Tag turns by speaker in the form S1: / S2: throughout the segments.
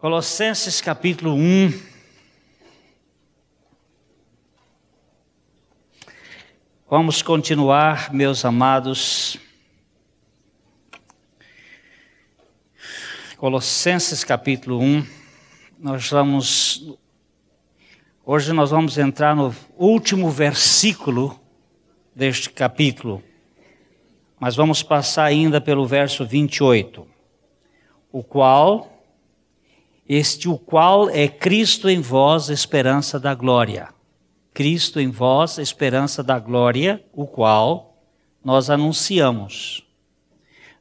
S1: Colossenses capítulo 1. Vamos continuar, meus amados. Colossenses capítulo 1. Nós vamos Hoje nós vamos entrar no último versículo deste capítulo. Mas vamos passar ainda pelo verso 28, o qual este o qual é Cristo em vós, esperança da glória. Cristo em vós, esperança da glória, o qual nós anunciamos.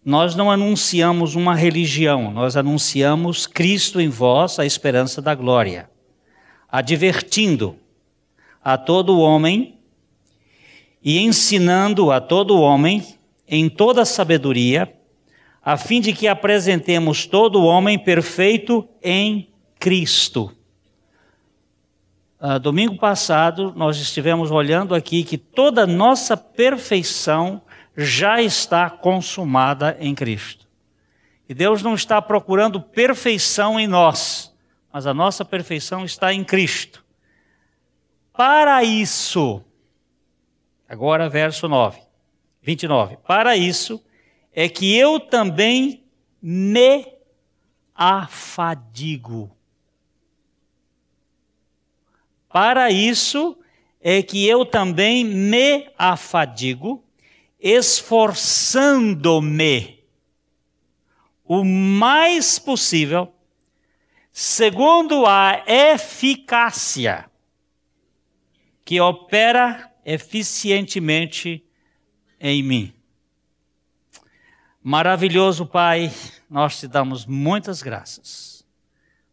S1: Nós não anunciamos uma religião, nós anunciamos Cristo em vós, a esperança da glória, advertindo a todo homem e ensinando a todo homem em toda sabedoria, a fim de que apresentemos todo o homem perfeito em Cristo. Ah, domingo passado, nós estivemos olhando aqui que toda nossa perfeição já está consumada em Cristo. E Deus não está procurando perfeição em nós, mas a nossa perfeição está em Cristo. Para isso, agora verso 9, 29. Para isso, é que eu também me afadigo. Para isso é que eu também me afadigo, esforçando-me o mais possível, segundo a eficácia que opera eficientemente em mim. Maravilhoso Pai, nós te damos muitas graças,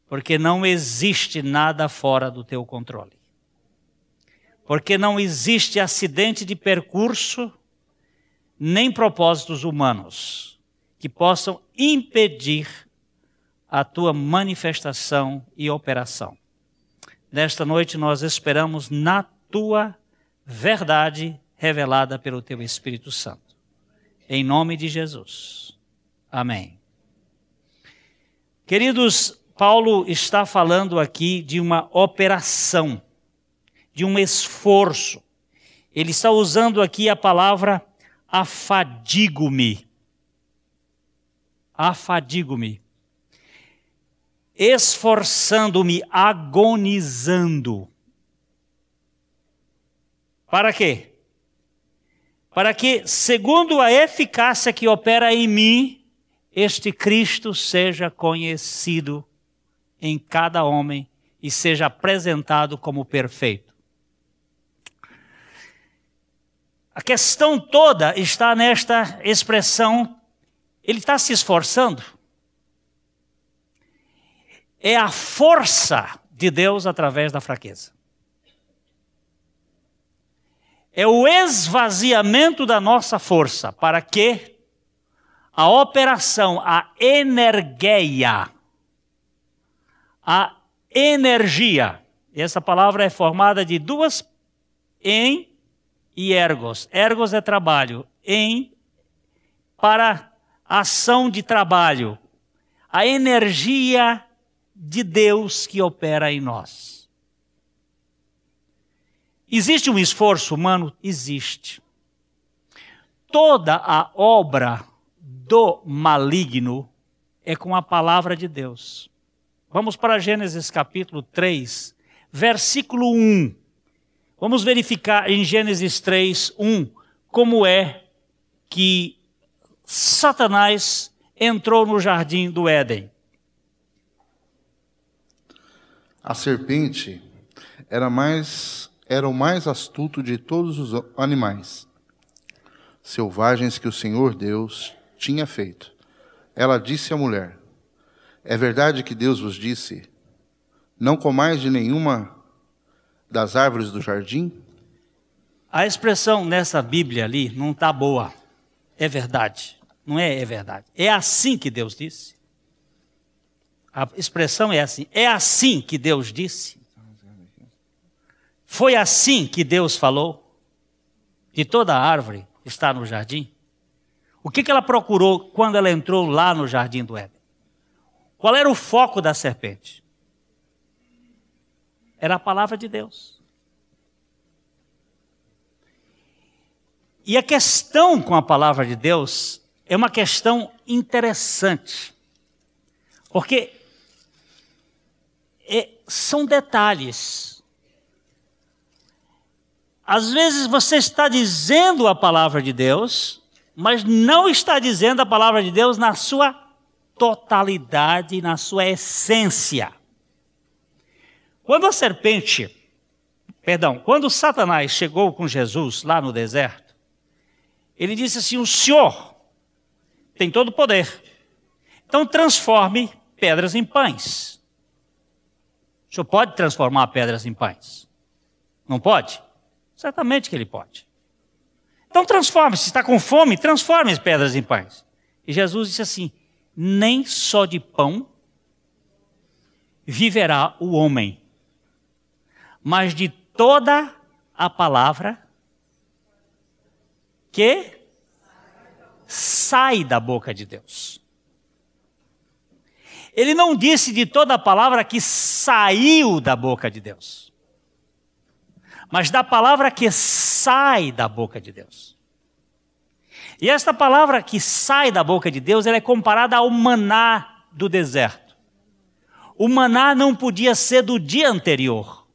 S1: porque não existe nada fora do teu controle. Porque não existe acidente de percurso, nem propósitos humanos que possam impedir a tua manifestação e operação. Nesta noite nós esperamos na tua verdade revelada pelo teu Espírito Santo. Em nome de Jesus. Amém. Queridos, Paulo está falando aqui de uma operação, de um esforço. Ele está usando aqui a palavra afadigo-me. Afadigo-me. Esforçando-me, agonizando. Para quê? para que, segundo a eficácia que opera em mim, este Cristo seja conhecido em cada homem e seja apresentado como perfeito. A questão toda está nesta expressão: ele está se esforçando. É a força de Deus através da fraqueza é o esvaziamento da nossa força para que a operação, a energia, a energia, essa palavra é formada de duas em e ergos. Ergos é trabalho, em para ação de trabalho, a energia de Deus que opera em nós. Existe um esforço humano? Existe. Toda a obra do maligno é com a palavra de Deus. Vamos para Gênesis capítulo 3, versículo 1. Vamos verificar em Gênesis 3, 1, como é que Satanás entrou no jardim do Éden.
S2: A serpente era mais era o mais astuto de todos os animais selvagens que o Senhor Deus tinha feito. Ela disse à mulher: É verdade que Deus vos disse: Não comais de nenhuma das árvores do jardim? A expressão nessa Bíblia
S1: ali não está boa. É verdade. Não é é verdade. É assim que Deus disse. A expressão é assim. É assim que Deus disse. Foi assim que Deus falou? De toda árvore está no jardim? O que, que ela procurou quando ela entrou lá no jardim do Éden? Qual era o foco da serpente? Era a palavra de Deus. E a questão com a palavra de Deus é uma questão interessante. Porque é, são detalhes às vezes você está dizendo a palavra de Deus, mas não está dizendo a palavra de Deus na sua totalidade, na sua essência. Quando a serpente, perdão, quando Satanás chegou com Jesus lá no deserto, ele disse assim: O Senhor tem todo o poder, então transforme pedras em pães. O senhor pode transformar pedras em pães? Não pode? Certamente que ele pode. Então transforme, se está com fome, transforme as pedras em pães. E Jesus disse assim: nem só de pão viverá o homem, mas de toda a palavra que sai da boca de Deus. Ele não disse de toda a palavra que saiu da boca de Deus mas da palavra que sai da boca de Deus. E esta palavra que sai da boca de Deus, ela é comparada ao maná do deserto. O maná não podia ser do dia anterior.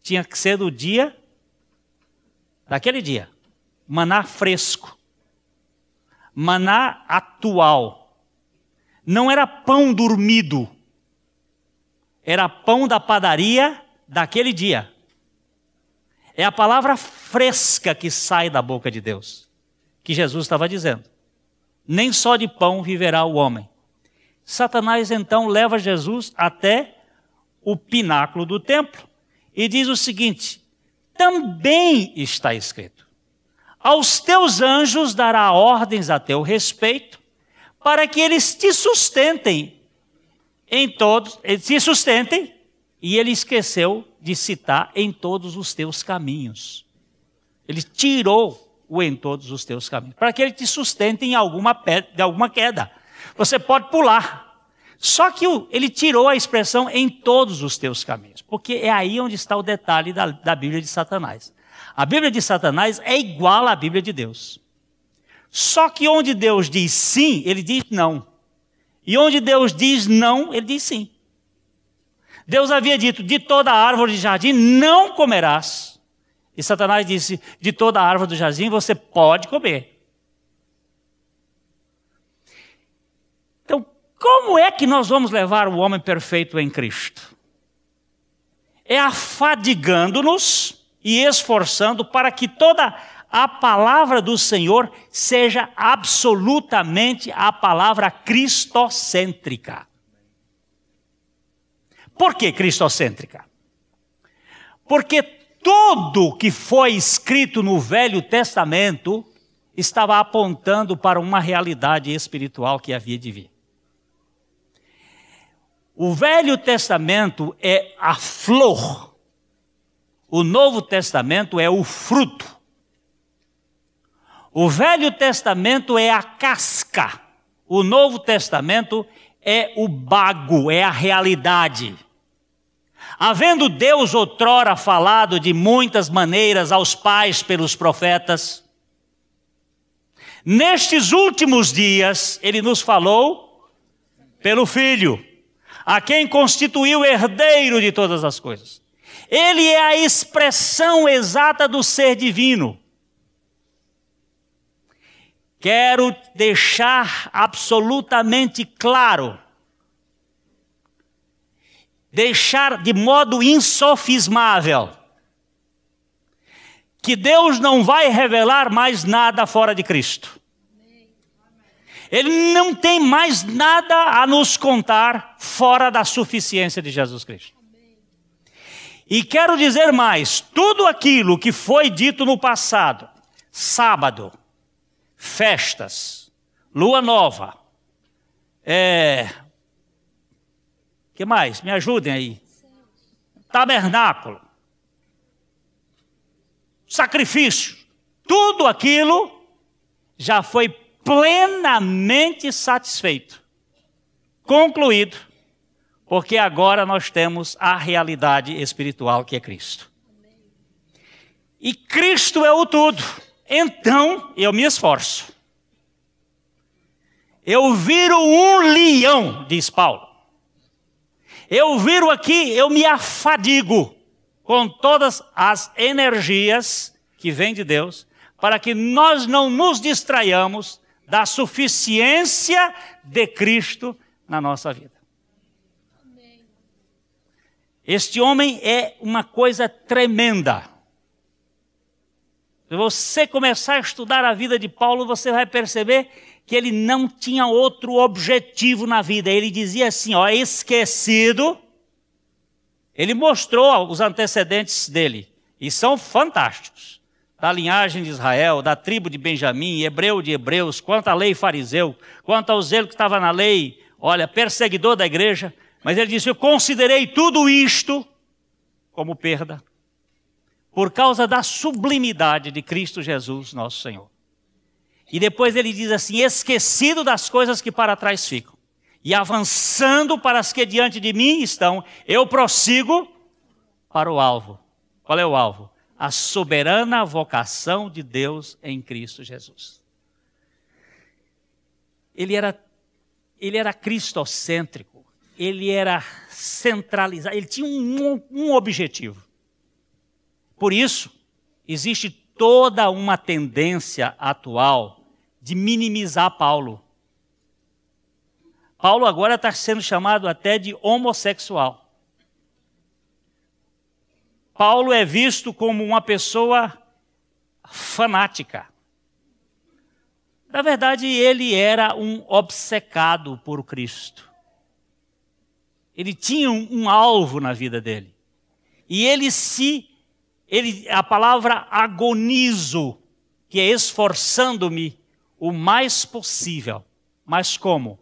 S1: Tinha que ser do dia daquele dia. Maná fresco. Maná atual. Não era pão dormido. Era pão da padaria daquele dia é a palavra fresca que sai da boca de Deus, que Jesus estava dizendo. Nem só de pão viverá o homem. Satanás então leva Jesus até o pináculo do templo e diz o seguinte: também está escrito: aos teus anjos dará ordens a teu respeito, para que eles te sustentem em todos, eles eh, te sustentem, e ele esqueceu de citar em todos os teus caminhos. Ele tirou o em todos os teus caminhos, para que ele te sustente em alguma, pedra, alguma queda. Você pode pular. Só que ele tirou a expressão em todos os teus caminhos, porque é aí onde está o detalhe da, da Bíblia de Satanás. A Bíblia de Satanás é igual à Bíblia de Deus. Só que onde Deus diz sim, ele diz não. E onde Deus diz não, ele diz sim. Deus havia dito: de toda árvore de jardim não comerás. E Satanás disse: de toda árvore do jardim você pode comer. Então, como é que nós vamos levar o homem perfeito em Cristo? É afadigando-nos e esforçando para que toda a palavra do Senhor seja absolutamente a palavra cristocêntrica. Por que cristocêntrica? Porque tudo que foi escrito no Velho Testamento estava apontando para uma realidade espiritual que havia de vir. O Velho Testamento é a flor, o Novo Testamento é o fruto. O Velho Testamento é a casca, o Novo Testamento é o bago, é a realidade. Havendo Deus outrora falado de muitas maneiras aos pais pelos profetas, nestes últimos dias ele nos falou pelo Filho, a quem constituiu herdeiro de todas as coisas. Ele é a expressão exata do ser divino. Quero deixar absolutamente claro deixar de modo insofismável que Deus não vai revelar mais nada fora de Cristo. Ele não tem mais nada a nos contar fora da suficiência de Jesus Cristo. E quero dizer mais: tudo aquilo que foi dito no passado, sábado, festas, lua nova, é, que mais? Me ajudem aí. Tabernáculo. Sacrifício. Tudo aquilo já foi plenamente satisfeito. Concluído. Porque agora nós temos a realidade espiritual que é Cristo. E Cristo é o tudo. Então eu me esforço. Eu viro um leão, diz Paulo. Eu viro aqui, eu me afadigo com todas as energias que vêm de Deus, para que nós não nos distraiamos da suficiência de Cristo na nossa vida. Este homem é uma coisa tremenda. Se você começar a estudar a vida de Paulo, você vai perceber que ele não tinha outro objetivo na vida. Ele dizia assim, ó, esquecido. Ele mostrou os antecedentes dele e são fantásticos. Da linhagem de Israel, da tribo de Benjamim, hebreu de hebreus, quanto à lei fariseu, quanto ao zelo que estava na lei, olha, perseguidor da igreja, mas ele disse: Eu considerei tudo isto como perda, por causa da sublimidade de Cristo Jesus, nosso Senhor. E depois ele diz assim: esquecido das coisas que para trás ficam, e avançando para as que diante de mim estão, eu prossigo para o alvo. Qual é o alvo? A soberana vocação de Deus em Cristo Jesus. Ele era, ele era cristocêntrico, ele era centralizado, ele tinha um, um objetivo. Por isso, existe toda uma tendência atual de minimizar Paulo. Paulo agora está sendo chamado até de homossexual. Paulo é visto como uma pessoa fanática. Na verdade, ele era um obcecado por Cristo. Ele tinha um, um alvo na vida dele. E ele se, ele, a palavra agonizo, que é esforçando-me, o mais possível. Mas como?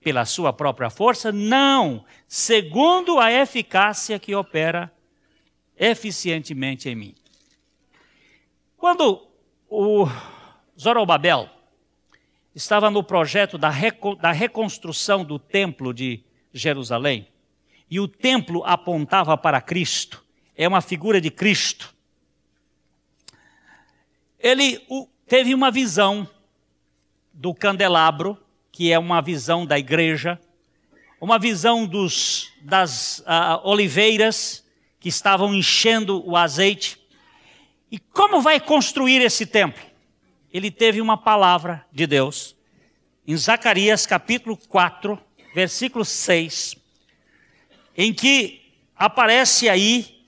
S1: Pela sua própria força? Não, segundo a eficácia que opera eficientemente em mim. Quando o Zorobabel estava no projeto da, da reconstrução do templo de Jerusalém, e o templo apontava para Cristo, é uma figura de Cristo. Ele teve uma visão do candelabro, que é uma visão da igreja, uma visão dos, das uh, oliveiras que estavam enchendo o azeite. E como vai construir esse templo? Ele teve uma palavra de Deus em Zacarias capítulo 4, versículo 6, em que aparece aí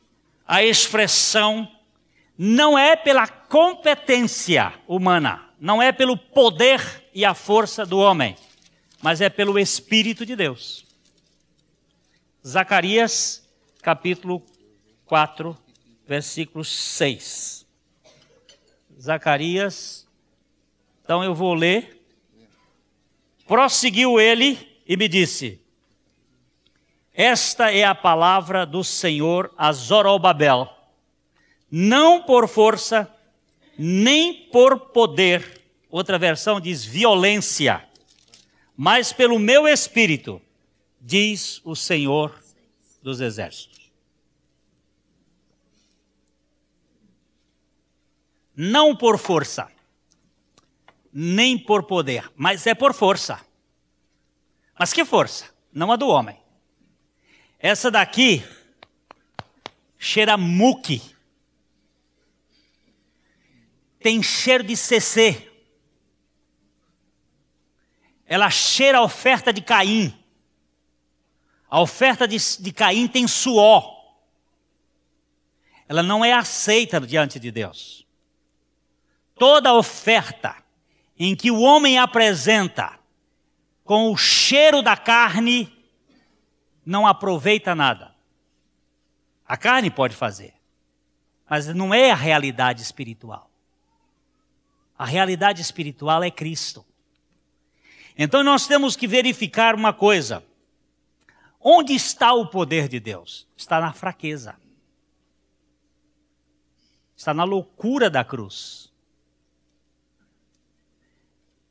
S1: a expressão não é pela competência humana, não é pelo poder e a força do homem, mas é pelo Espírito de Deus. Zacarias, capítulo 4, versículo 6. Zacarias, então eu vou ler. Prosseguiu ele e me disse: Esta é a palavra do Senhor a Zorobabel, não por força, nem por poder, outra versão diz violência, mas pelo meu espírito, diz o Senhor dos Exércitos. Não por força, nem por poder, mas é por força. Mas que força? Não a do homem. Essa daqui cheira muque tem cheiro de CC. Ela cheira a oferta de Caim. A oferta de, de Caim tem suor. Ela não é aceita diante de Deus. Toda oferta em que o homem apresenta com o cheiro da carne não aproveita nada. A carne pode fazer, mas não é a realidade espiritual. A realidade espiritual é Cristo. Então nós temos que verificar uma coisa. Onde está o poder de Deus? Está na fraqueza. Está na loucura da cruz.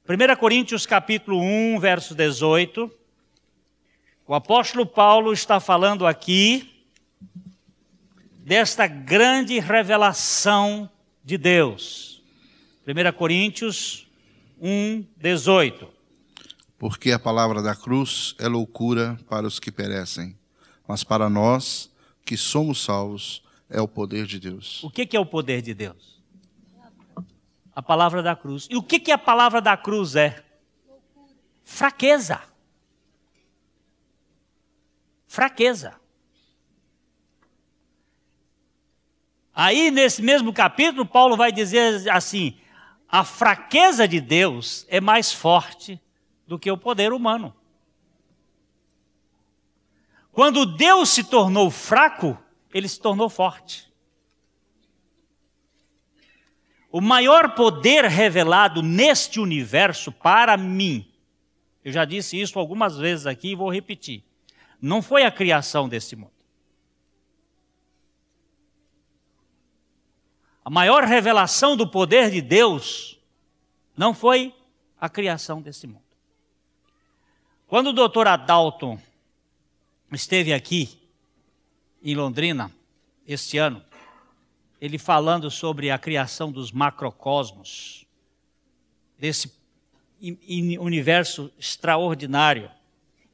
S1: 1 Coríntios capítulo 1, verso 18. O apóstolo Paulo está falando aqui desta grande revelação de Deus. 1 Coríntios 1,
S2: 18. Porque a palavra da cruz é loucura para os que perecem, mas para nós que somos salvos é o poder de Deus.
S1: O que é o poder de Deus? A palavra da cruz. E o que a palavra da cruz é? Fraqueza. Fraqueza. Aí, nesse mesmo capítulo, Paulo vai dizer assim: a fraqueza de Deus é mais forte do que o poder humano. Quando Deus se tornou fraco, ele se tornou forte. O maior poder revelado neste universo para mim, eu já disse isso algumas vezes aqui e vou repetir, não foi a criação desse mundo. A maior revelação do poder de Deus não foi a criação desse mundo. Quando o doutor Adalton esteve aqui em Londrina este ano, ele falando sobre a criação dos macrocosmos, desse universo extraordinário,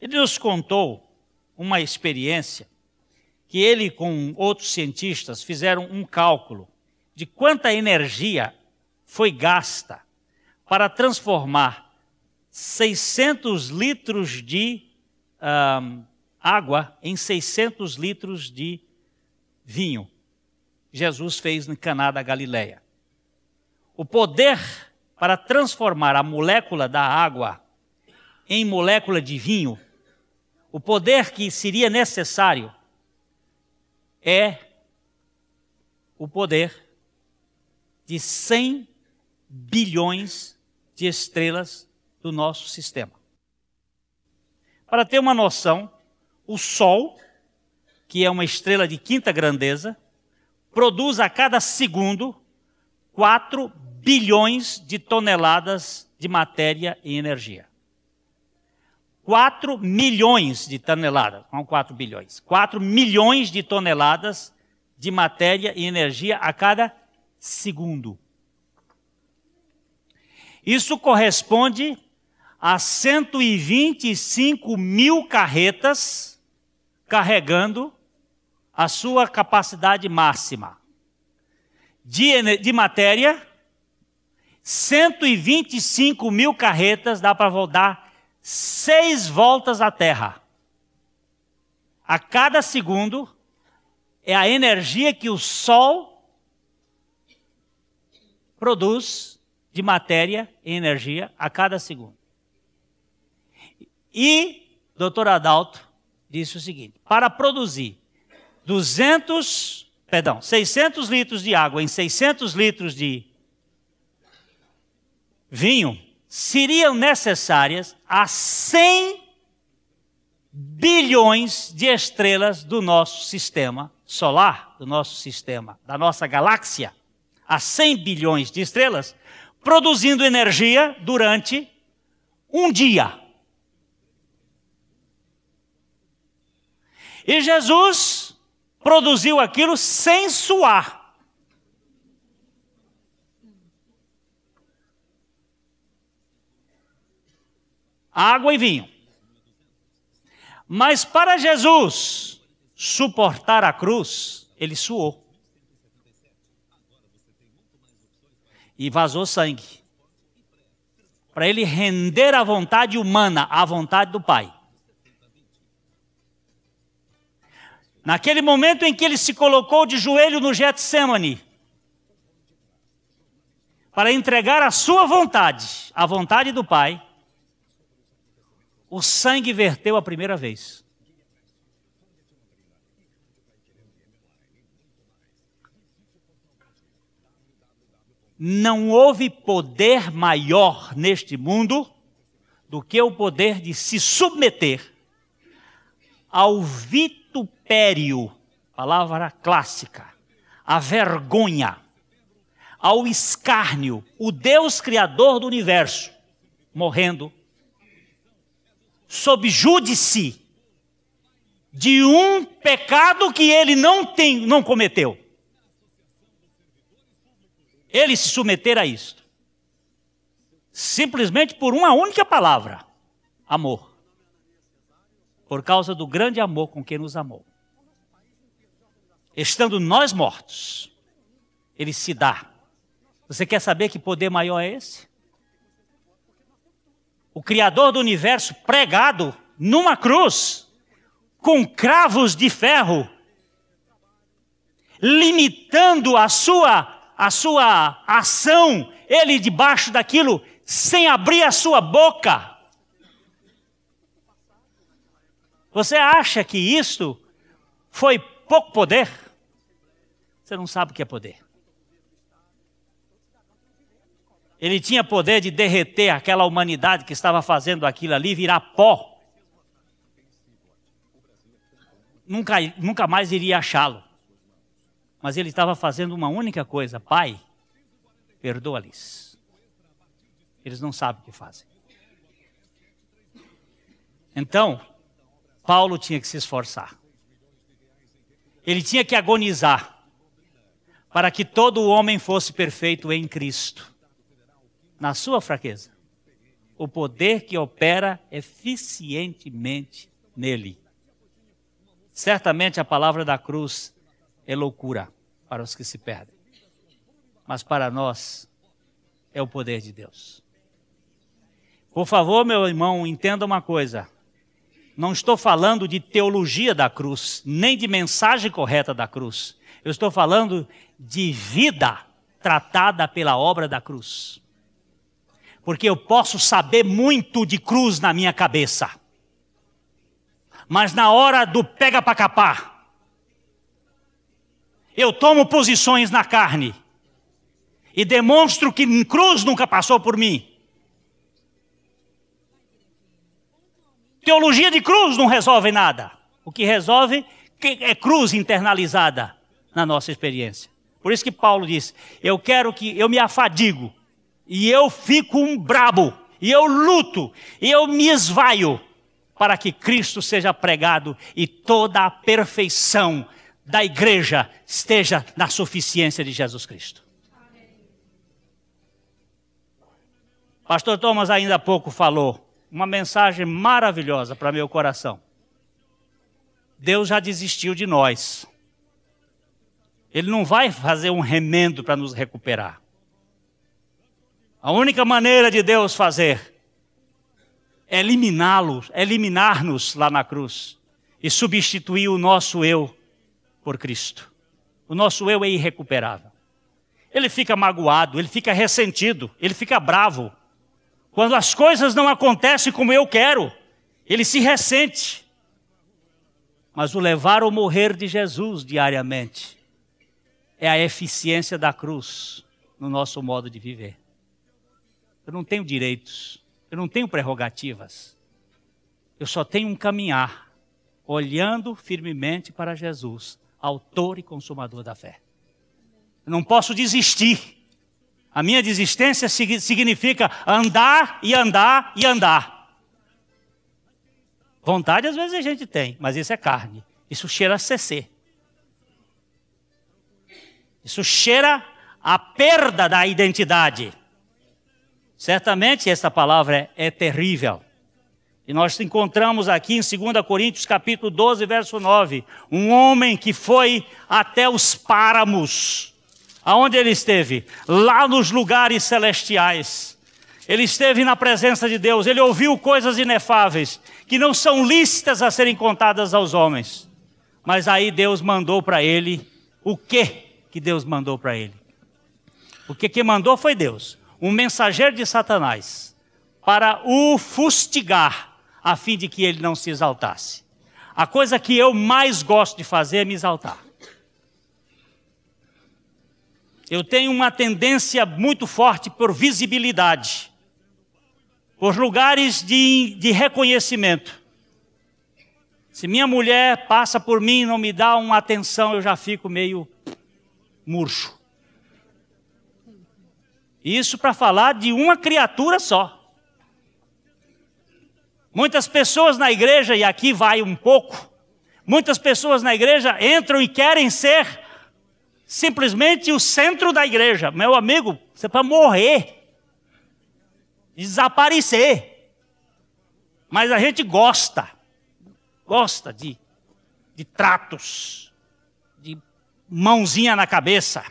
S1: ele nos contou uma experiência que ele com outros cientistas fizeram um cálculo de quanta energia foi gasta para transformar 600 litros de um, água em 600 litros de vinho. Jesus fez no Caná da Galileia. O poder para transformar a molécula da água em molécula de vinho, o poder que seria necessário é o poder de 100 bilhões de estrelas do nosso sistema. Para ter uma noção, o Sol, que é uma estrela de quinta grandeza, produz a cada segundo 4 bilhões de toneladas de matéria e energia. 4 milhões de toneladas, não 4 bilhões, 4 milhões de toneladas de matéria e energia a cada segundo. Isso corresponde a 125 mil carretas carregando a sua capacidade máxima de, de matéria. 125 mil carretas dá para rodar seis voltas à Terra. A cada segundo é a energia que o Sol produz de matéria e energia a cada segundo. E Dr. Adalto disse o seguinte: para produzir 200, perdão, 600 litros de água em 600 litros de vinho, seriam necessárias a 100 bilhões de estrelas do nosso sistema solar, do nosso sistema, da nossa galáxia a 100 bilhões de estrelas, produzindo energia durante um dia. E Jesus produziu aquilo sem suar. Água e vinho. Mas para Jesus suportar a cruz, ele suou. e vazou sangue. Para ele render a vontade humana, à vontade do Pai. Naquele momento em que ele se colocou de joelho no Getsemane, para entregar a sua vontade, a vontade do Pai, o sangue verteu a primeira vez. não houve poder maior neste mundo do que o poder de se submeter ao vitupério, palavra clássica, à vergonha, ao escárnio, o Deus criador do universo, morrendo sob júdice de um pecado que ele não tem, não cometeu ele se submeter a isto. Simplesmente por uma única palavra: amor. Por causa do grande amor com que nos amou. Estando nós mortos, ele se dá. Você quer saber que poder maior é esse? O Criador do universo pregado numa cruz, com cravos de ferro, limitando a sua a sua ação, ele debaixo daquilo, sem abrir a sua boca. Você acha que isto foi pouco poder? Você não sabe o que é poder. Ele tinha poder de derreter aquela humanidade que estava fazendo aquilo ali, virar pó. Nunca, nunca mais iria achá-lo. Mas ele estava fazendo uma única coisa: Pai, perdoa-lhes. Eles não sabem o que fazem. Então, Paulo tinha que se esforçar. Ele tinha que agonizar para que todo homem fosse perfeito em Cristo. Na sua fraqueza, o poder que opera eficientemente nele. Certamente a palavra da cruz é loucura para os que se perdem, mas para nós é o poder de Deus. Por favor, meu irmão, entenda uma coisa. Não estou falando de teologia da cruz, nem de mensagem correta da cruz. Eu estou falando de vida tratada pela obra da cruz. Porque eu posso saber muito de cruz na minha cabeça, mas na hora do pega para capar, eu tomo posições na carne e demonstro que cruz nunca passou por mim. Teologia de cruz não resolve nada. O que resolve é cruz internalizada na nossa experiência. Por isso que Paulo diz: Eu quero que eu me afadigo, e eu fico um brabo, e eu luto, e eu me esvaio, para que Cristo seja pregado e toda a perfeição da igreja esteja na suficiência de Jesus Cristo. Pastor Thomas ainda há pouco falou uma mensagem maravilhosa para meu coração. Deus já desistiu de nós. Ele não vai fazer um remendo para nos recuperar. A única maneira de Deus fazer é eliminá-lo, eliminar-nos lá na cruz e substituir o nosso eu por Cristo. O nosso eu é irrecuperável. Ele fica magoado, ele fica ressentido, ele fica bravo. Quando as coisas não acontecem como eu quero, ele se ressente. Mas o levar ou morrer de Jesus diariamente é a eficiência da cruz no nosso modo de viver. Eu não tenho direitos, eu não tenho prerrogativas. Eu só tenho um caminhar, olhando firmemente para Jesus, autor e consumador da fé. Eu não posso desistir. A minha desistência significa andar e andar e andar. Vontade às vezes a gente tem, mas isso é carne. Isso cheira a CC. Isso cheira a perda da identidade. Certamente essa palavra é, é terrível. E nós encontramos aqui em 2 Coríntios capítulo 12, verso 9, um homem que foi até os páramos. Aonde ele esteve? Lá nos lugares celestiais. Ele esteve na presença de Deus, ele ouviu coisas inefáveis, que não são lícitas a serem contadas aos homens. Mas aí Deus mandou para ele o que que Deus mandou para ele? O que que mandou foi Deus, um mensageiro de Satanás para o fustigar a fim de que ele não se exaltasse. A coisa que eu mais gosto de fazer é me exaltar. Eu tenho uma tendência muito forte por visibilidade, por lugares de, de reconhecimento. Se minha mulher passa por mim e não me dá uma atenção, eu já fico meio murcho. Isso para falar de uma criatura só. Muitas pessoas na igreja, e aqui vai um pouco, muitas pessoas na igreja entram e querem ser simplesmente o centro da igreja. Meu amigo, você é para morrer, desaparecer. Mas a gente gosta, gosta de, de tratos, de mãozinha na cabeça,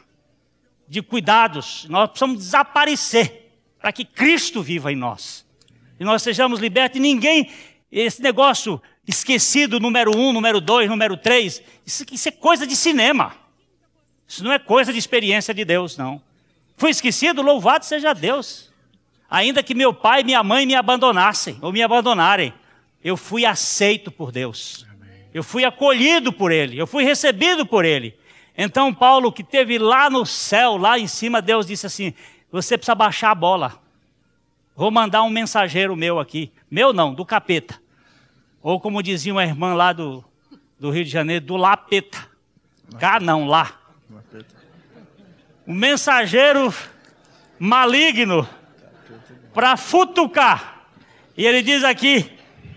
S1: de cuidados. Nós precisamos desaparecer para que Cristo viva em nós e nós sejamos libertos, e ninguém, esse negócio esquecido, número um, número dois, número três, isso, isso é coisa de cinema. Isso não é coisa de experiência de Deus, não. Fui esquecido, louvado seja Deus. Ainda que meu pai e minha mãe me abandonassem ou me abandonarem, eu fui aceito por Deus. Eu fui acolhido por Ele, eu fui recebido por Ele. Então, Paulo, que teve lá no céu, lá em cima, Deus disse assim: você precisa baixar a bola. Vou mandar um mensageiro meu aqui. Meu não, do capeta. Ou como dizia uma irmã lá do, do Rio de Janeiro, do lapeta. Cá não, lá. Um mensageiro maligno para futucar. E ele diz aqui: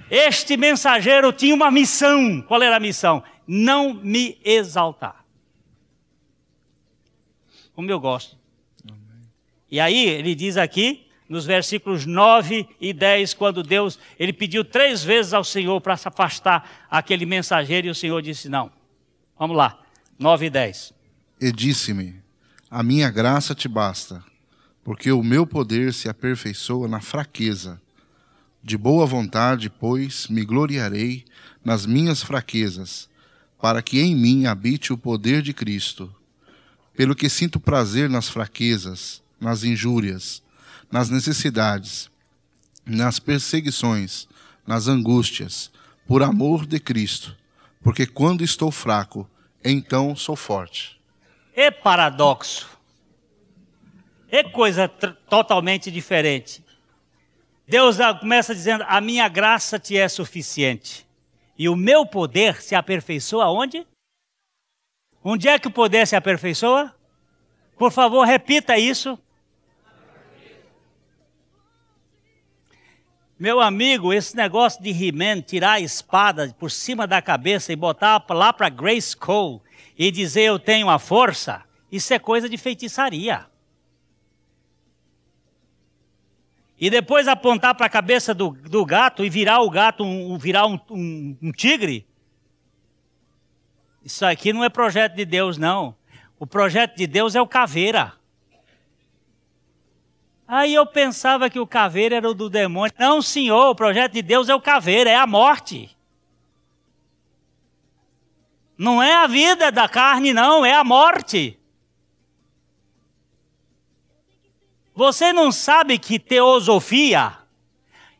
S1: Este mensageiro tinha uma missão. Qual era a missão? Não me exaltar. Como eu gosto. E aí ele diz aqui nos versículos 9 e 10, quando Deus, ele pediu três vezes ao Senhor para se afastar aquele mensageiro, e o Senhor disse: Não. Vamos lá, 9 e 10.
S2: E disse-me: A minha graça te basta, porque o meu poder se aperfeiçoa na fraqueza. De boa vontade, pois, me gloriarei nas minhas fraquezas, para que em mim habite o poder de Cristo. Pelo que sinto prazer nas fraquezas, nas injúrias, nas necessidades, nas perseguições, nas angústias, por amor de Cristo, porque quando estou fraco, então sou forte.
S1: É paradoxo. É coisa totalmente diferente. Deus começa dizendo: A minha graça te é suficiente. E o meu poder se aperfeiçoa onde? Onde é que o poder se aperfeiçoa? Por favor, repita isso. Meu amigo, esse negócio de He-Man tirar a espada por cima da cabeça e botar lá para Grace Cole e dizer eu tenho a força, isso é coisa de feitiçaria. E depois apontar para a cabeça do, do, gato e virar o gato, um, virar um, um, um tigre. Isso aqui não é projeto de Deus, não. O projeto de Deus é o caveira. Aí eu pensava que o caveira era o do demônio. Não, senhor, o projeto de Deus é o caveira, é a morte. Não é a vida da carne, não, é a morte. Você não sabe que teosofia,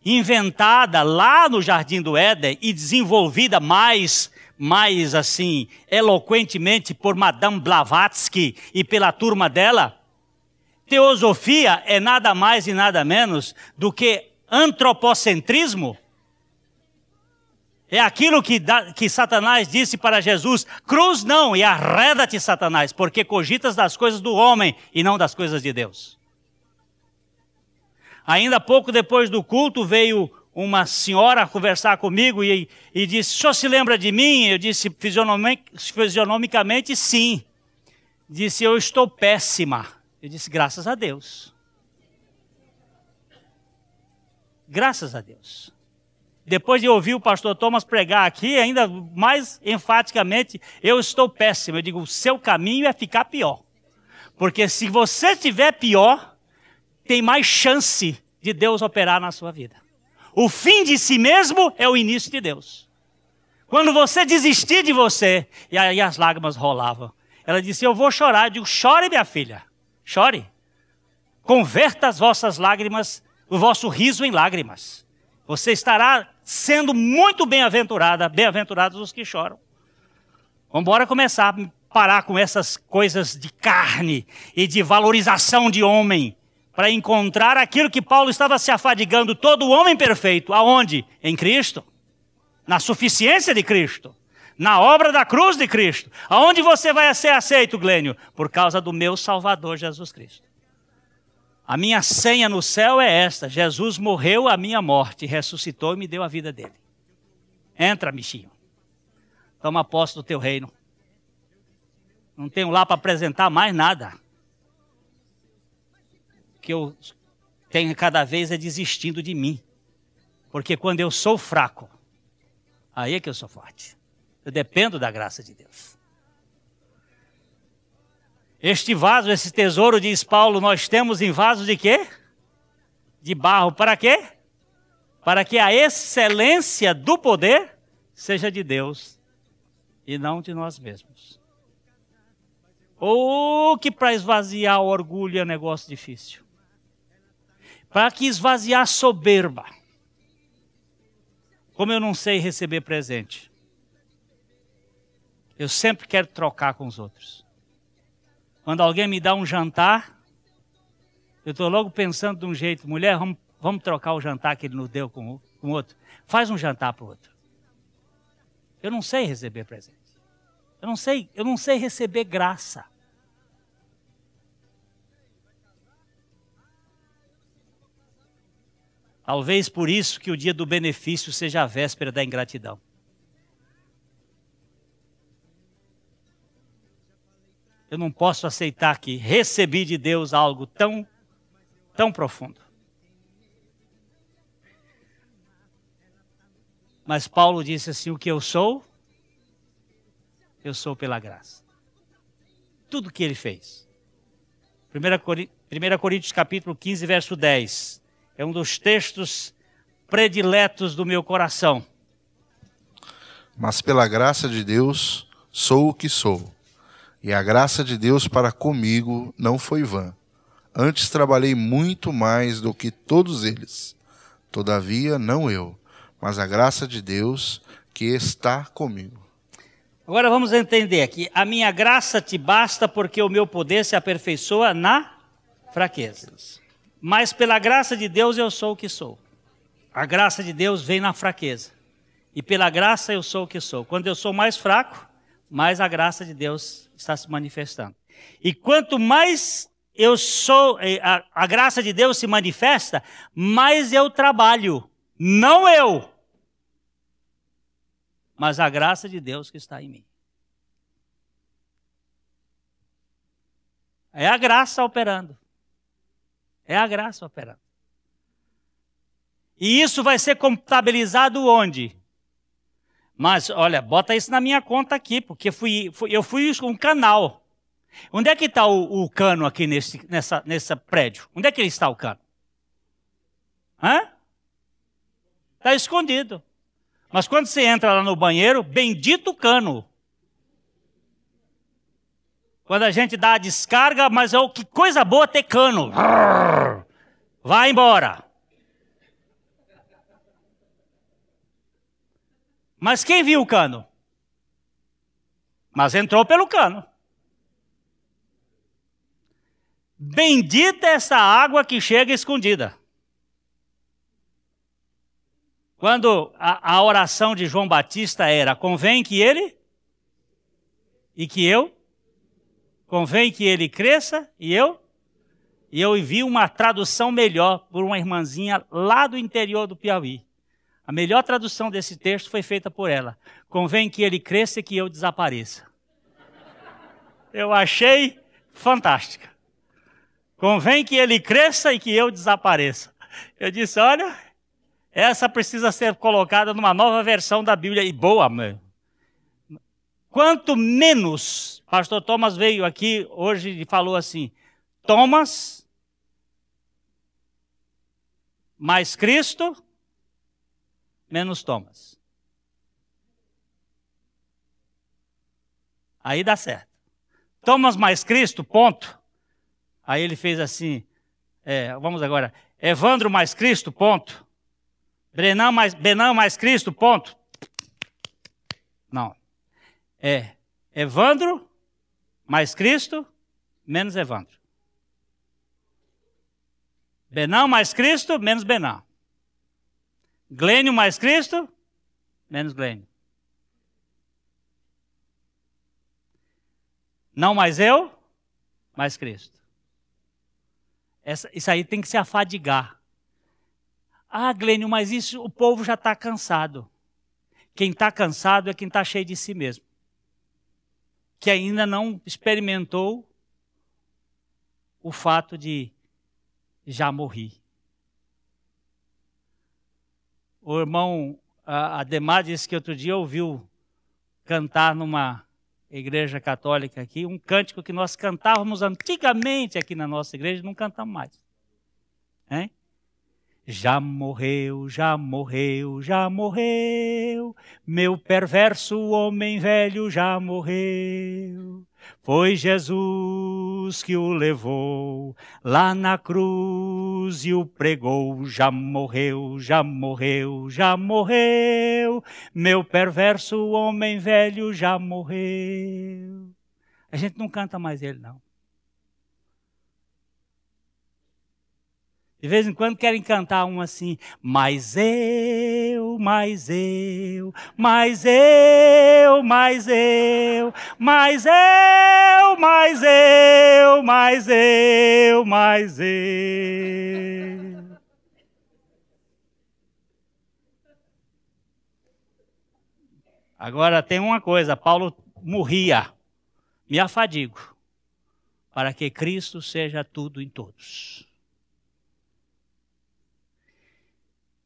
S1: inventada lá no Jardim do Éden e desenvolvida mais, mais assim, eloquentemente por Madame Blavatsky e pela turma dela, Teosofia é nada mais e nada menos do que antropocentrismo? É aquilo que, da, que Satanás disse para Jesus: cruz não, e arreda-te, Satanás, porque cogitas das coisas do homem e não das coisas de Deus. Ainda pouco depois do culto veio uma senhora conversar comigo e, e disse: O senhor se lembra de mim? Eu disse: Fisionomicamente, sim. Disse: Eu estou péssima. Eu disse, graças a Deus. Graças a Deus. Depois de ouvir o pastor Thomas pregar aqui, ainda mais enfaticamente, eu estou péssimo. Eu digo, o seu caminho é ficar pior. Porque se você estiver pior, tem mais chance de Deus operar na sua vida. O fim de si mesmo é o início de Deus. Quando você desistir de você, e aí as lágrimas rolavam. Ela disse: Eu vou chorar. Eu digo: Chore, minha filha. Chore. Converta as vossas lágrimas, o vosso riso em lágrimas. Você estará sendo muito bem-aventurada, bem-aventurados os que choram. Vamos embora começar a parar com essas coisas de carne e de valorização de homem para encontrar aquilo que Paulo estava se afadigando, todo homem perfeito, aonde? Em Cristo, na suficiência de Cristo na obra da cruz de Cristo. Aonde você vai ser aceito, Glênio? Por causa do meu Salvador Jesus Cristo. A minha senha no céu é esta: Jesus morreu a minha morte, ressuscitou e me deu a vida dele. Entra, bichinho. Toma posse do teu reino. Não tenho lá para apresentar mais nada. Que eu tenho cada vez é desistindo de mim. Porque quando eu sou fraco, aí é que eu sou forte. Eu dependo da graça de Deus. Este vaso, esse tesouro, diz Paulo, nós temos em vaso de quê? De barro. Para quê? Para que a excelência do poder seja de Deus e não de nós mesmos. Ou oh, que para esvaziar o orgulho é um negócio difícil. Para que esvaziar soberba. Como eu não sei receber presente. Eu sempre quero trocar com os outros. Quando alguém me dá um jantar, eu estou logo pensando de um jeito, mulher, vamos, vamos trocar o jantar que ele nos deu com o com outro. Faz um jantar para o outro. Eu não sei receber presente. Eu não sei, eu não sei receber graça. Talvez por isso que o dia do benefício seja a véspera da ingratidão. Eu não posso aceitar que recebi de Deus algo tão, tão profundo. Mas Paulo disse assim: o que eu sou, eu sou pela graça. Tudo que ele fez. 1 Coríntios, Coríntios capítulo 15, verso 10. É um dos textos prediletos do meu coração.
S2: Mas pela graça de Deus sou o que sou e a graça de Deus para comigo não foi vã. Antes trabalhei muito mais do que todos eles. Todavia, não eu, mas a graça de Deus que está comigo.
S1: Agora vamos entender que A minha graça te basta porque o meu poder se aperfeiçoa na fraqueza. Mas pela graça de Deus eu sou o que sou. A graça de Deus vem na fraqueza. E pela graça eu sou o que sou. Quando eu sou mais fraco, mais a graça de Deus está se manifestando. E quanto mais eu sou, eh, a, a graça de Deus se manifesta, mais eu trabalho. Não eu, mas a graça de Deus que está em mim. É a graça operando. É a graça operando. E isso vai ser contabilizado onde? Mas, olha, bota isso na minha conta aqui, porque fui, fui eu fui um canal. Onde é que está o, o, cano aqui nesse nessa, nesse prédio? Onde é que ele está o cano? Hã? Está escondido. Mas quando você entra lá no banheiro, bendito cano. Quando a gente dá a descarga, mas é o que coisa boa ter cano. Vai embora. Mas quem viu o cano? Mas entrou pelo cano. Bendita essa água que chega escondida. Quando a, a oração de João Batista era: convém que ele e que eu, convém que ele cresça e eu e eu vi uma tradução melhor por uma irmãzinha lá do interior do Piauí. A melhor tradução desse texto foi feita por ela. Convém que ele cresça e que eu desapareça. Eu achei fantástica. Convém que ele cresça e que eu desapareça. Eu disse: olha, essa precisa ser colocada numa nova versão da Bíblia, e boa, mãe. Quanto menos, pastor Thomas veio aqui hoje e falou assim: Thomas mais Cristo menos Thomas. Aí dá certo. Thomas mais Cristo, ponto. Aí ele fez assim, é, vamos agora, Evandro mais Cristo, ponto. Brenão mais, Benan mais Cristo, ponto. Não. É Evandro mais Cristo menos Evandro. Benão mais Cristo menos Benão. Glênio mais Cristo, menos Glênio. Não mais eu, mais Cristo. Essa, isso aí tem que se afadigar. Ah, Glênio, mas isso o povo já está cansado. Quem está cansado é quem está cheio de si mesmo. Que ainda não experimentou o fato de já morri. O irmão Ademar disse que outro dia ouviu cantar numa igreja católica aqui um cântico que nós cantávamos antigamente aqui na nossa igreja, não cantamos mais. Hein? Já morreu, já morreu, já morreu, meu perverso homem velho já morreu. Foi Jesus que o levou lá na cruz e o pregou. Já morreu, já morreu, já morreu, meu perverso homem velho já morreu. A gente não canta mais ele, não. De vez em quando querem cantar um assim, mas eu, mas eu, mas eu, mas eu, mas eu, mas eu, mas eu, mas eu. Agora tem uma coisa, Paulo morria, me afadigo, para que Cristo seja tudo em todos.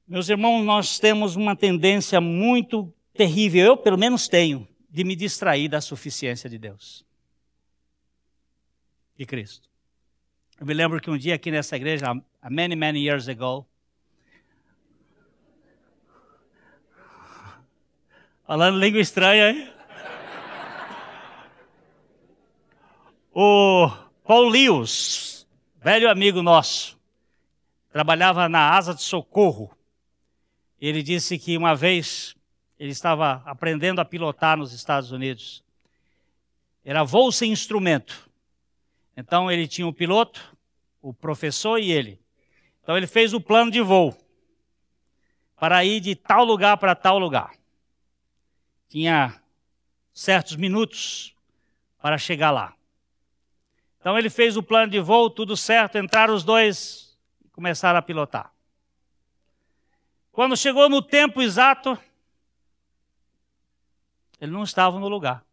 S1: Meus irmãos, nós temos uma tendência muito terrível, eu pelo menos tenho, de me distrair da suficiência de Deus, de Cristo. Eu me lembro que um dia aqui nessa igreja, há many, many years ago, falando língua estranha, hein? o Paul Lewis, velho amigo nosso, trabalhava na Asa de Socorro, ele disse que uma vez ele estava aprendendo a pilotar nos Estados Unidos. Era voo sem instrumento. Então ele tinha o um piloto, o professor e ele. Então ele fez o plano de voo para ir de tal lugar para tal lugar. Tinha certos minutos para chegar lá. Então ele fez o plano de voo, tudo certo, entraram os dois e começaram a pilotar. Quando chegou no tempo exato, ele não estava no lugar.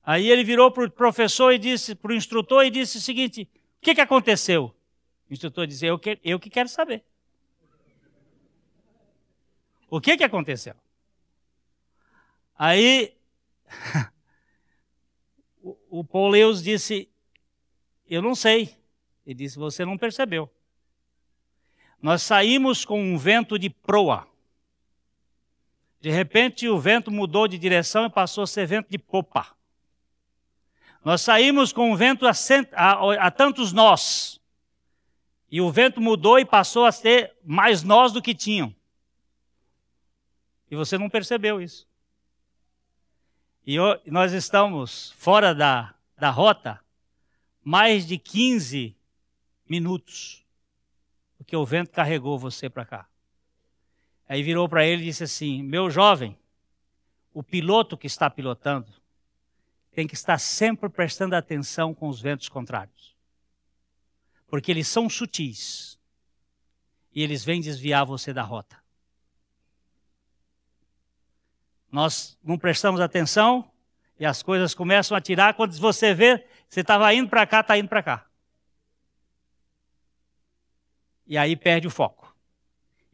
S1: Aí ele virou para o professor e disse, para o instrutor e disse o seguinte: o que, que aconteceu? O instrutor disse: eu que, eu que quero saber. O que, que aconteceu? Aí o, o Pauleus disse: Eu não sei. Ele disse: Você não percebeu. Nós saímos com um vento de proa. De repente, o vento mudou de direção e passou a ser vento de popa. Nós saímos com um vento a, cent... a, a tantos nós. E o vento mudou e passou a ser mais nós do que tinham. E você não percebeu isso. E nós estamos fora da, da rota mais de 15 minutos porque o vento carregou você para cá. Aí virou para ele e disse assim: Meu jovem, o piloto que está pilotando tem que estar sempre prestando atenção com os ventos contrários, porque eles são sutis e eles vêm desviar você da rota. Nós não prestamos atenção e as coisas começam a tirar. Quando você vê, você estava indo para cá, está indo para cá. E aí perde o foco.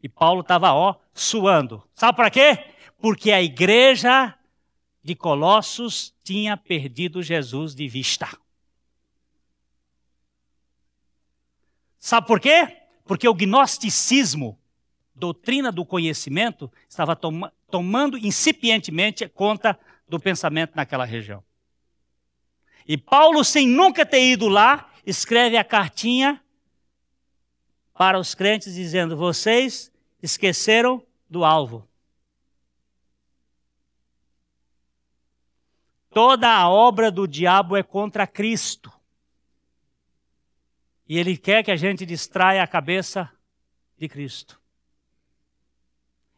S1: E Paulo estava, ó, suando. Sabe para quê? Porque a igreja de Colossos tinha perdido Jesus de vista. Sabe por quê? Porque o gnosticismo, doutrina do conhecimento, estava tomando incipientemente conta do pensamento naquela região. E Paulo, sem nunca ter ido lá, escreve a cartinha para os crentes, dizendo: Vocês esqueceram do alvo. Toda a obra do diabo é contra Cristo. E ele quer que a gente distraia a cabeça de Cristo.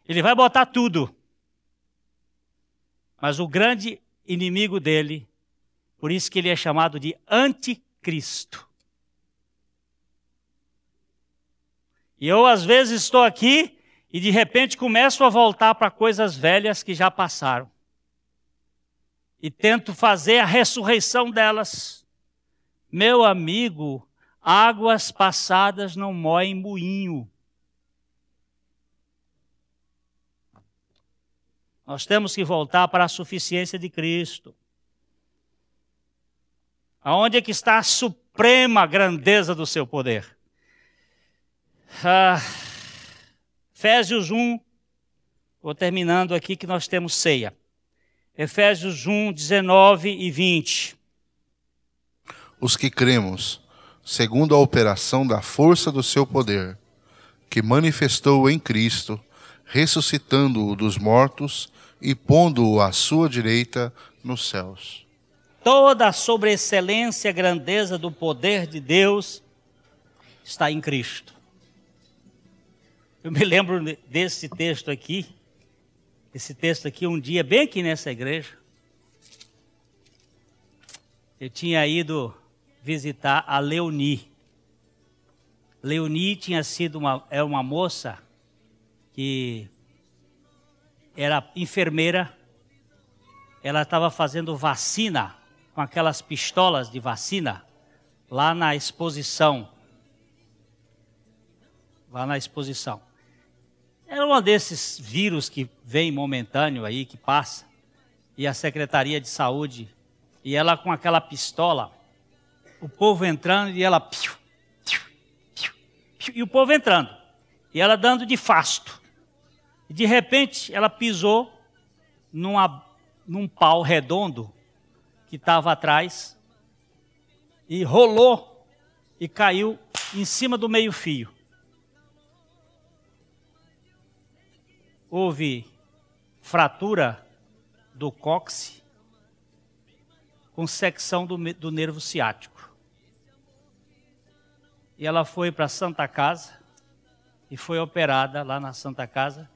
S1: Ele vai botar tudo. Mas o grande inimigo dele, por isso que ele é chamado de anticristo. E eu, às vezes, estou aqui e de repente começo a voltar para coisas velhas que já passaram. E tento fazer a ressurreição delas. Meu amigo, águas passadas não moem moinho. Nós temos que voltar para a suficiência de Cristo. Aonde é que está a suprema grandeza do seu poder? Ah, Efésios 1, vou terminando aqui que nós temos ceia. Efésios 1, 19 e 20.
S2: Os que cremos, segundo a operação da força do seu poder, que manifestou em Cristo, ressuscitando-o dos mortos e pondo-o à sua direita nos céus.
S1: Toda a sobreexcelência e grandeza do poder de Deus está em Cristo. Eu me lembro desse texto aqui, esse texto aqui, um dia, bem aqui nessa igreja. Eu tinha ido visitar a Leoni. Leoni tinha sido uma, é uma moça que era enfermeira, ela estava fazendo vacina com aquelas pistolas de vacina lá na exposição. Lá na exposição. Era é um desses vírus que vem momentâneo aí, que passa. E a Secretaria de Saúde, e ela com aquela pistola, o povo entrando e ela. Piu, piu, piu, e o povo entrando. E ela dando de fasto. E de repente, ela pisou numa, num pau redondo que estava atrás e rolou e caiu em cima do meio-fio. houve fratura do cóccix com secção do, do nervo ciático. E ela foi para a Santa Casa e foi operada lá na Santa Casa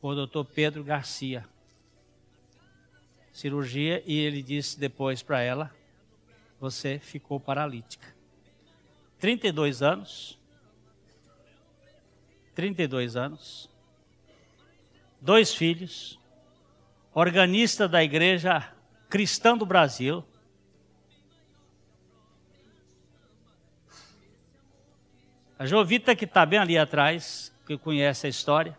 S1: por doutor Pedro Garcia. Cirurgia, e ele disse depois para ela: Você ficou paralítica. 32 anos. 32 anos dois filhos, organista da Igreja Cristã do Brasil. A Jovita, que está bem ali atrás, que conhece a história.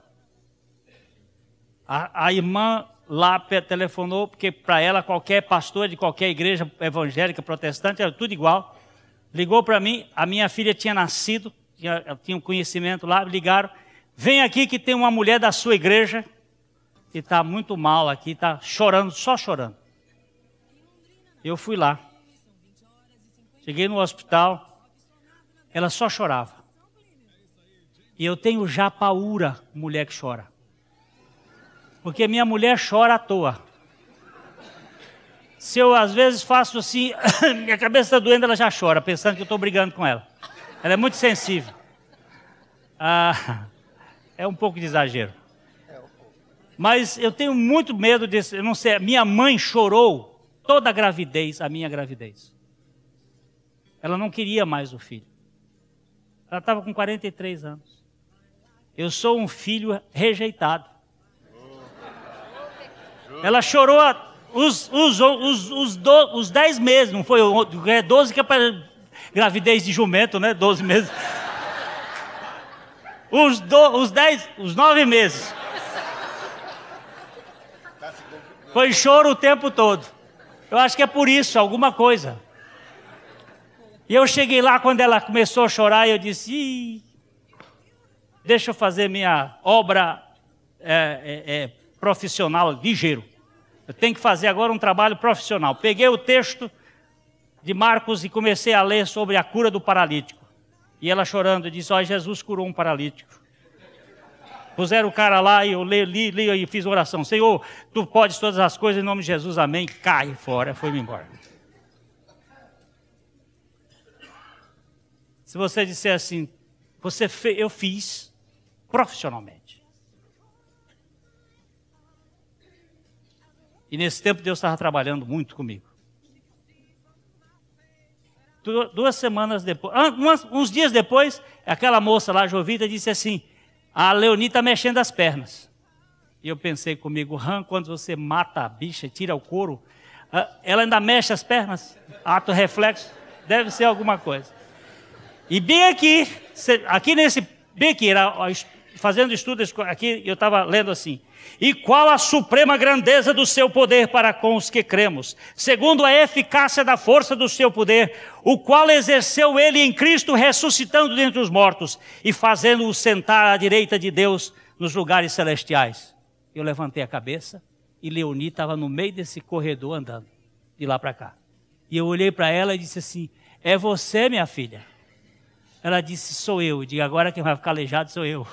S1: A, a irmã Lápia telefonou, porque para ela qualquer pastor de qualquer igreja evangélica, protestante, era tudo igual. Ligou para mim, a minha filha tinha nascido, tinha, tinha um conhecimento lá, ligaram. Vem aqui que tem uma mulher da sua igreja que está muito mal aqui, está chorando, só chorando. Eu fui lá. Cheguei no hospital, ela só chorava. E eu tenho paura mulher que chora. Porque minha mulher chora à toa. Se eu às vezes faço assim, minha cabeça está doendo, ela já chora, pensando que eu estou brigando com ela. Ela é muito sensível. Ah, é um pouco de exagero. Mas eu tenho muito medo disso. Eu não sei, minha mãe chorou toda a gravidez, a minha gravidez. Ela não queria mais o filho. Ela estava com 43 anos. Eu sou um filho rejeitado. Ela chorou os, os, os, os, do, os 10 meses, não foi? 12 é que é para gravidez de jumento, né? 12 meses. Os, do, os, 10, os 9 meses. Foi choro o tempo todo. Eu acho que é por isso, alguma coisa. E eu cheguei lá quando ela começou a chorar e eu disse: Ih, deixa eu fazer minha obra é, é, é, profissional ligeiro. Eu tenho que fazer agora um trabalho profissional. Peguei o texto de Marcos e comecei a ler sobre a cura do paralítico. E ela chorando disse: Ó, oh, Jesus curou um paralítico puseram o cara lá e eu li, li, li e fiz oração. Senhor, tu podes todas as coisas, em nome de Jesus, amém. Cai fora, foi-me embora. Se você disser assim, você eu fiz profissionalmente. E nesse tempo Deus estava trabalhando muito comigo. Duas semanas depois, ah, uns dias depois, aquela moça lá, Jovita, disse assim: a Leonita está mexendo as pernas. E eu pensei comigo, Ram, quando você mata a bicha, tira o couro, ela ainda mexe as pernas? Ato reflexo? Deve ser alguma coisa. E bem aqui, aqui nesse, bem aqui, fazendo estudos aqui, eu estava lendo assim, e qual a suprema grandeza do seu poder para com os que cremos, segundo a eficácia da força do seu poder, o qual exerceu ele em Cristo, ressuscitando dentre os mortos e fazendo-o sentar à direita de Deus nos lugares celestiais. Eu levantei a cabeça e Leoni estava no meio desse corredor andando, de lá para cá. E eu olhei para ela e disse assim: É você, minha filha? Ela disse: Sou eu. E digo: Agora quem vai ficar aleijado sou eu.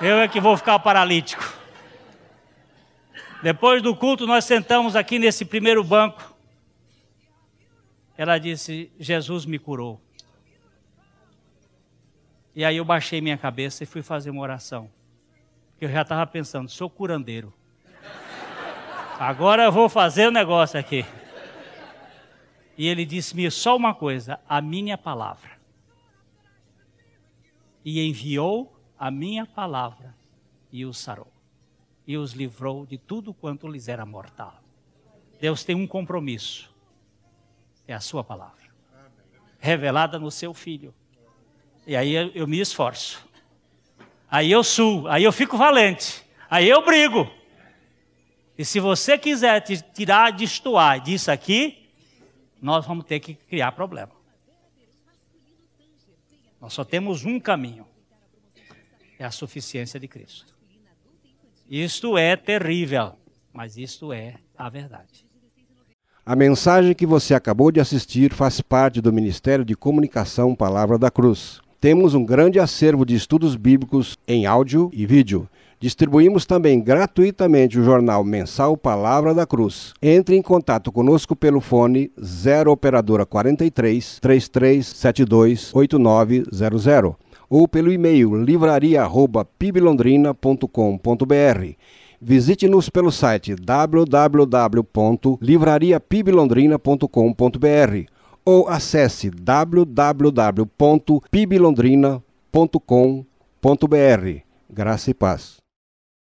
S1: Eu é que vou ficar paralítico. Depois do culto, nós sentamos aqui nesse primeiro banco. Ela disse: Jesus me curou. E aí eu baixei minha cabeça e fui fazer uma oração. Porque eu já estava pensando: sou curandeiro. Agora eu vou fazer o um negócio aqui. E ele disse-me só uma coisa: a minha palavra. E enviou a minha palavra e os sarou. E os livrou de tudo quanto lhes era mortal. Deus tem um compromisso. É a sua palavra. Revelada no seu filho. E aí eu me esforço. Aí eu suo, aí eu fico valente. Aí eu brigo. E se você quiser te tirar, destoar disso aqui, nós vamos ter que criar problema. Nós só temos um caminho é a suficiência de Cristo. Isto é terrível, mas isto é a
S2: verdade. A mensagem que você acabou de assistir faz parte do Ministério de Comunicação Palavra da Cruz. Temos um grande acervo de estudos bíblicos em áudio e vídeo. Distribuímos também gratuitamente o jornal mensal Palavra da Cruz. Entre em contato conosco pelo fone 0 operadora 43 3372 8900 ou pelo e-mail livraria@piblondrina.com.br. Visite-nos pelo site www.livrariapiblondrina.com.br ou acesse www.piblondrina.com.br. Graça e paz.